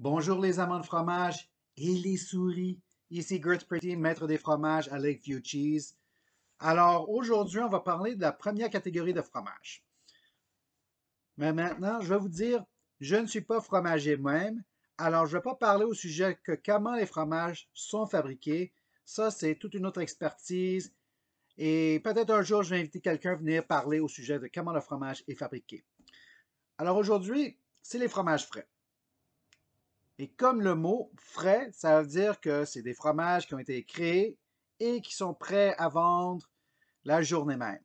Bonjour les amants de fromage et les souris. Ici Gert Pretty, maître des fromages à Lakeview Cheese. Alors aujourd'hui, on va parler de la première catégorie de fromage. Mais maintenant, je vais vous dire, je ne suis pas fromager moi-même, alors je ne vais pas parler au sujet que comment les fromages sont fabriqués. Ça, c'est toute une autre expertise. Et peut-être un jour, je vais inviter quelqu'un à venir parler au sujet de comment le fromage est fabriqué. Alors aujourd'hui, c'est les fromages frais. Et comme le mot frais, ça veut dire que c'est des fromages qui ont été créés et qui sont prêts à vendre la journée même.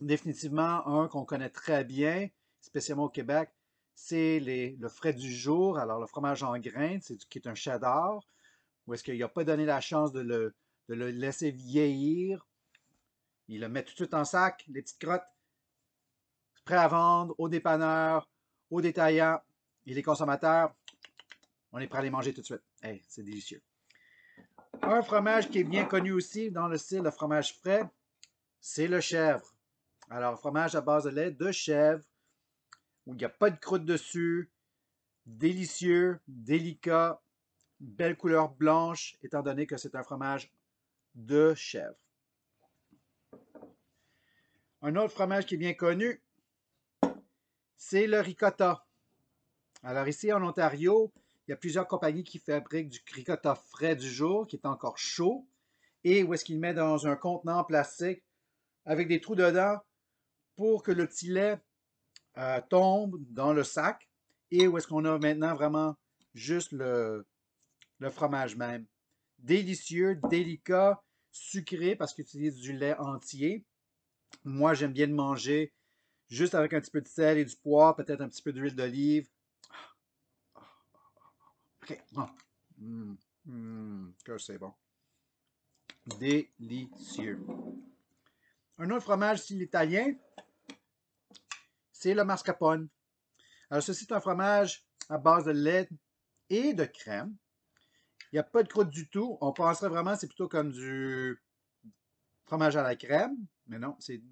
Définitivement, un qu'on connaît très bien, spécialement au Québec, c'est le frais du jour. Alors, le fromage en grains, c'est, qui est un cheddar, où est-ce qu'il n'a pas donné la chance de le, laisser vieillir. Il le met tout de suite en sac, les petites crottes, prêt à vendre aux dépanneurs, aux détaillants et les consommateurs on est prêt à les manger tout de suite. Hey, c'est délicieux. Un fromage qui est bien connu aussi dans le style de fromage frais, c'est le chèvre. Alors, fromage à base de lait de chèvre, où il n'y a pas de croûte dessus, délicieux, délicat, belle couleur blanche, étant donné que c'est un fromage de chèvre. Un autre fromage qui est bien connu, c'est le ricotta. Alors ici en Ontario, il y a plusieurs compagnies qui fabriquent du ricotta frais du jour, qui est encore chaud, et où est-ce qu'il met dans un contenant plastique avec des trous dedans pour que le petit lait euh, tombe dans le sac, et où est-ce qu'on a maintenant vraiment juste le, le fromage même. Délicieux, délicat, sucré parce qu'il utilise du lait entier. Moi, j'aime bien le manger juste avec un petit peu de sel et du poivre, peut-être un petit peu d'huile d'olive, Ok hmm, hmm, que c'est bon. Délicieux. Un autre fromage si l'Italien, c'est le mascarpone. Alors, ceci est un fromage à base de lait et de crème. Il n'y a pas de croûte du tout. On penserait vraiment c'est plutôt comme du fromage à la crème. Mais non, c'est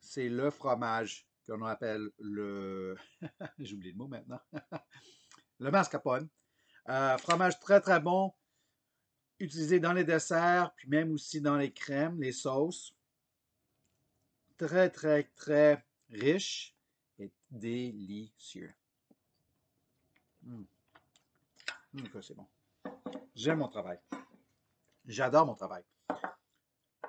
c'est le fromage qu'on appelle le... J'oublie le mot maintenant le mascarpone. Euh, fromage très, très bon, utilisé dans les desserts, puis même aussi dans les crèmes, les sauces. Très, très, très riche et délicieux. Hum. Hum, c'est bon. J'aime mon travail. J'adore mon travail.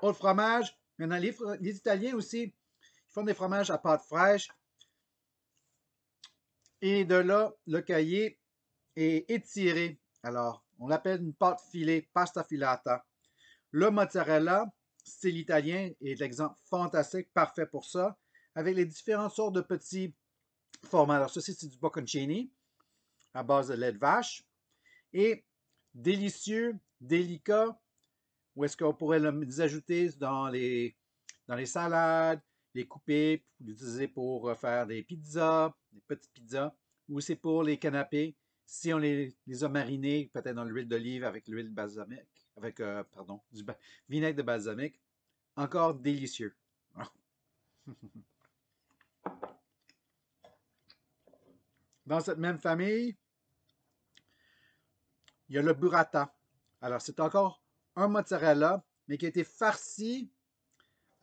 Autre fromage, maintenant les, les Italiens aussi, ils font des fromages à pâte fraîche. Et de là, le cahier et étiré. Alors, on l'appelle une pâte filée, pasta filata. Le mozzarella, style italien, est l'exemple fantastique, parfait pour ça, avec les différentes sortes de petits formats. Alors, ceci, c'est du bocconcini à base de lait de vache. Et délicieux, délicat, ou est-ce qu'on pourrait les ajouter dans les, dans les salades, les couper, l'utiliser pour euh, faire des pizzas, des petites pizzas, ou c'est pour les canapés si on les, les a marinés, peut-être dans l'huile d'olive avec l'huile balsamique, avec, euh, pardon, du vinaigre de balsamique, encore délicieux. Dans cette même famille, il y a le burrata. Alors, c'est encore un mozzarella, mais qui a été farci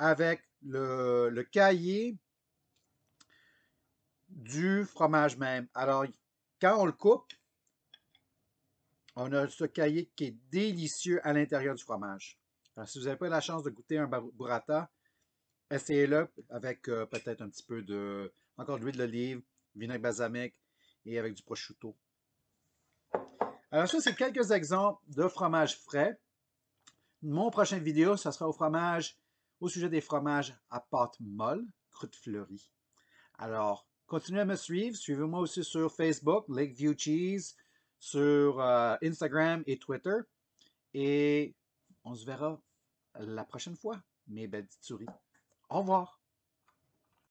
avec le, cahier du fromage même. Alors, quand on le coupe, on a ce cahier qui est délicieux à l'intérieur du fromage. Alors, si vous n'avez pas la chance de goûter un burrata, essayez-le avec euh, peut-être un petit peu de, encore de l'huile d'olive, vinaigre balsamique et avec du prosciutto. Alors ça, c'est quelques exemples de fromages frais. Mon prochain vidéo, ça sera au fromage, au sujet des fromages à pâte molle, croûte fleurie. Alors, Continuez à me suivre. Suivez-moi aussi sur Facebook, Lakeview Cheese, sur euh, Instagram et Twitter. Et on se verra la prochaine fois, mes belles souris. Au revoir.